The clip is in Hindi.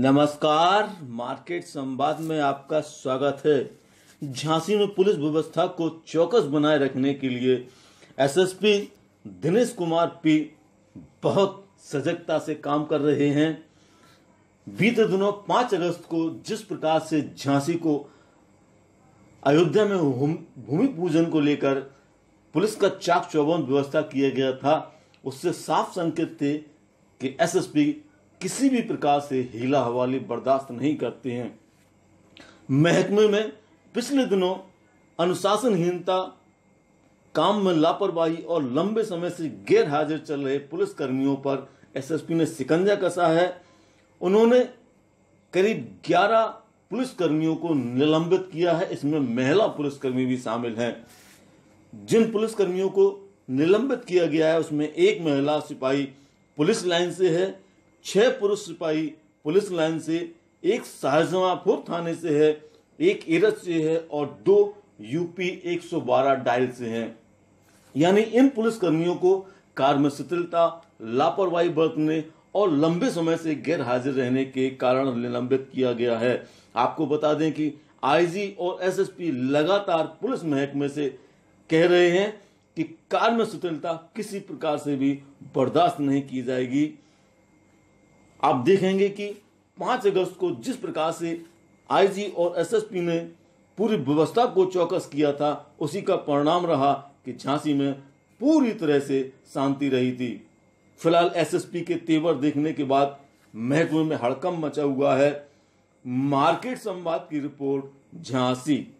नमस्कार मार्केट संवाद में आपका स्वागत है झांसी में पुलिस व्यवस्था को चौकस बनाए रखने के लिए एसएसपी दिनेश कुमार पी बहुत सजगता से काम कर रहे हैं बीते दिनों पांच अगस्त को जिस प्रकार से झांसी को अयोध्या में भूमि पूजन को लेकर पुलिस का चाक चौबंद व्यवस्था किया गया था उससे साफ संकेत थे कि एसएसपी किसी भी प्रकार से हीला हवाली बर्दाश्त नहीं करते हैं महकमे में पिछले दिनों अनुशासनहीनता काम में लापरवाही और लंबे समय से गैर हाजिर चल रहे पुलिस कर्मियों पर एसएसपी ने सिकंजा कसा है उन्होंने करीब 11 पुलिस कर्मियों को निलंबित किया है इसमें महिला पुलिसकर्मी भी शामिल हैं जिन पुलिसकर्मियों को निलंबित किया गया है उसमें एक महिला सिपाही पुलिस लाइन से है छह पुरुष सिपाही पुलिस लाइन से एक शाहजहांपुर थाने से है एक एरत से है और दो यूपी 112 डायल से हैं यानी इन पुलिस कर्मियों को कार में शिथिलता लापरवाही बरतने और लंबे समय से गैर हाजिर रहने के कारण निलंबित किया गया है आपको बता दें कि आईजी और एसएसपी लगातार पुलिस महकमे से कह रहे हैं कि कार में शिथिलता किसी प्रकार से भी बर्दाश्त नहीं की जाएगी आप देखेंगे कि पांच अगस्त को जिस प्रकार से आईजी और एसएसपी ने पूरी व्यवस्था को चौकस किया था उसी का परिणाम रहा कि झांसी में पूरी तरह से शांति रही थी फिलहाल एसएसपी के तेवर देखने के बाद महकमे में हड़कम मचा हुआ है मार्केट संवाद की रिपोर्ट झांसी